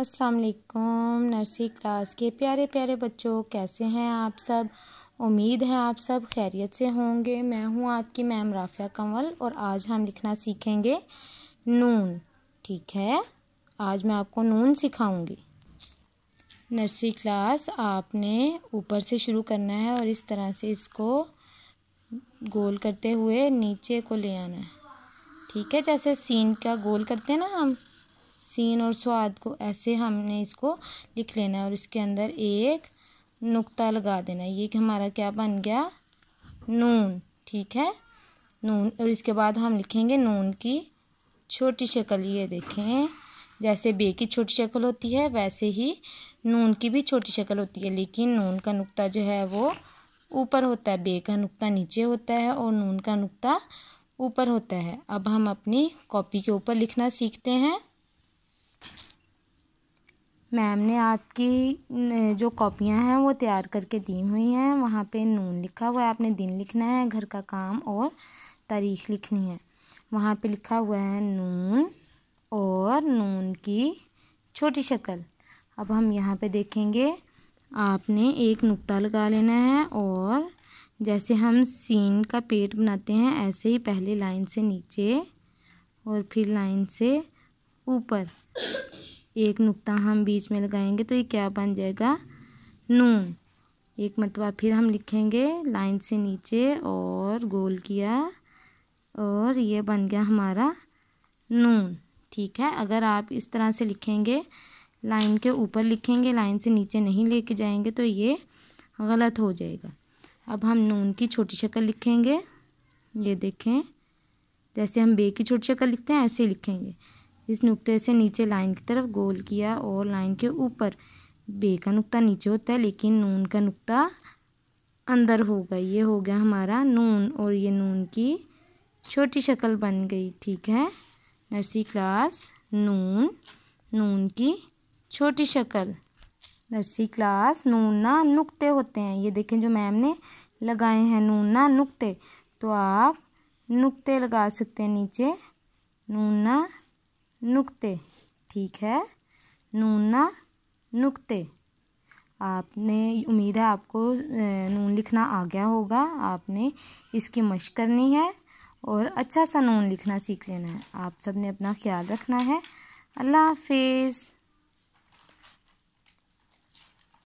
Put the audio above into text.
अस्सलाम वालेकुम nursery class के प्यारे प्यारे बच्चों कैसे हैं आप सब उम्मीद है आप सब खैरियत से होंगे मैं हूं आपकी मैम राफ़िया कंवल और आज हम लिखना सीखेंगे नून ठीक है आज मैं आपको नून सिखाऊंगी नर्सरी क्लास आपने ऊपर से शुरू करना है और इस तरह से इसको गोल करते हुए नीचे को ले आना है ठीक है जैसे सीन का गोल करते हैं ना हम सीन और स्वाद को ऐसे हमने इसको लिख लेना है और इसके अंदर एक नुक्ता लगा देना है ये कि हमारा क्या बन गया नून ठीक है नून और इसके बाद हम लिखेंगे नून की छोटी शक्ल ये देखें जैसे बे की छोटी शक्ल होती है वैसे ही नून की भी छोटी शक्ल होती है लेकिन नून का नुक्ता जो है वो ऊपर होता है बे का नुक्ता नीचे होता है और नून का नुक्ता ऊपर होता है अब हम अपनी कॉपी के ऊपर लिखना सीखते हैं मैम ने आपकी जो कॉपियाँ हैं वो तैयार करके दी हुई हैं वहाँ पे नून लिखा हुआ है आपने दिन लिखना है घर का काम और तारीख लिखनी है वहाँ पे लिखा हुआ है नून और नून की छोटी शक्ल अब हम यहाँ पे देखेंगे आपने एक नुक्ता लगा लेना है और जैसे हम सीन का पेट बनाते हैं ऐसे ही पहले लाइन से नीचे और फिर लाइन से ऊपर एक नुक्ता हम बीच में लगाएंगे तो ये क्या बन जाएगा नून एक मतवा फिर हम लिखेंगे लाइन से नीचे और गोल किया और ये बन गया हमारा नून ठीक है अगर आप इस तरह से लिखेंगे लाइन के ऊपर लिखेंगे लाइन से नीचे नहीं लेके जाएंगे तो ये गलत हो जाएगा अब हम नून की छोटी शक्ल लिखेंगे ये देखें जैसे हम बे की छोटी शक्ल लिखते हैं ऐसे लिखेंगे इस नुक्ते से नीचे लाइन की तरफ गोल किया और लाइन के ऊपर बे का नुक्ता नीचे होता है लेकिन नून का नुक्ता अंदर होगा ये हो गया हमारा नून और ये नून की छोटी शक्ल बन गई ठीक है नर्सी क्लास नून नून की छोटी शक्ल नर्सी क्लास नून ना नुक्ते होते हैं ये देखें जो मैम ने लगाए हैं नून ना नुक्ते तो आप नुक्ते लगा सकते हैं नीचे नून ना नुक्ते ठीक है नूना नुक्ते आपने उम्मीद है आपको नून लिखना आ गया होगा आपने इसकी मशक करनी है और अच्छा सा नून लिखना सीख लेना है आप सब ने अपना ख्याल रखना है अल्लाह हाफिज़